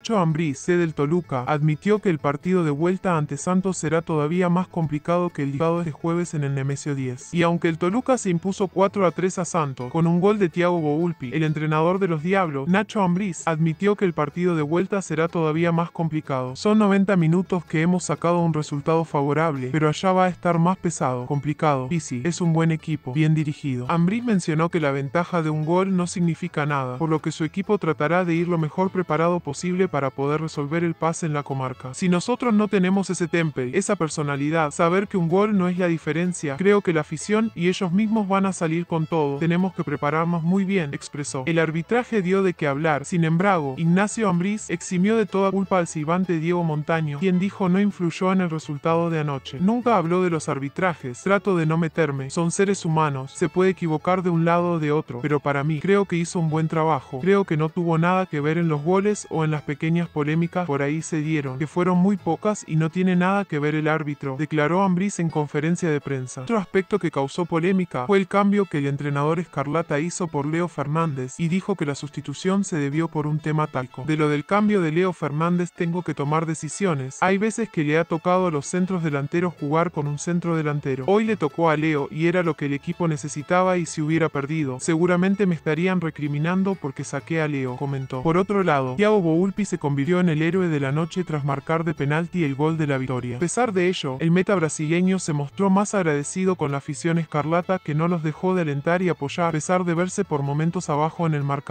Nacho Ambriz, sede del Toluca, admitió que el partido de vuelta ante Santos será todavía más complicado que el ligado este jueves en el Nemesio 10. Y aunque el Toluca se impuso 4 a 3 a Santos, con un gol de Tiago Boulpi, el entrenador de los Diablos, Nacho Ambriz, admitió que el partido de vuelta será todavía más complicado. Son 90 minutos que hemos sacado un resultado favorable, pero allá va a estar más pesado, complicado. Pisi es un buen equipo, bien dirigido. Ambriz mencionó que la ventaja de un gol no significa nada, por lo que su equipo tratará de ir lo mejor preparado posible para poder resolver el pase en la comarca. Si nosotros no tenemos ese temple, esa personalidad, saber que un gol no es la diferencia, creo que la afición y ellos mismos van a salir con todo. Tenemos que prepararnos muy bien, expresó. El arbitraje dio de qué hablar. Sin embargo, Ignacio Ambriz eximió de toda culpa al silbante Diego Montaño, quien dijo no influyó en el resultado de anoche. Nunca habló de los arbitrajes, trato de no meterme, son seres humanos, se puede equivocar de un lado o de otro, pero para mí, creo que hizo un buen trabajo, creo que no tuvo nada que ver en los goles o en las pequeñas pequeñas polémicas por ahí se dieron, que fueron muy pocas y no tiene nada que ver el árbitro, declaró Ambriz en conferencia de prensa. Otro aspecto que causó polémica fue el cambio que el entrenador Escarlata hizo por Leo Fernández y dijo que la sustitución se debió por un tema talco. De lo del cambio de Leo Fernández tengo que tomar decisiones. Hay veces que le ha tocado a los centros delanteros jugar con un centro delantero. Hoy le tocó a Leo y era lo que el equipo necesitaba y si hubiera perdido, seguramente me estarían recriminando porque saqué a Leo, comentó. Por otro lado, Thiago Boulpi se convirtió en el héroe de la noche tras marcar de penalti el gol de la victoria. A pesar de ello, el meta brasileño se mostró más agradecido con la afición escarlata que no los dejó de alentar y apoyar a pesar de verse por momentos abajo en el marcador.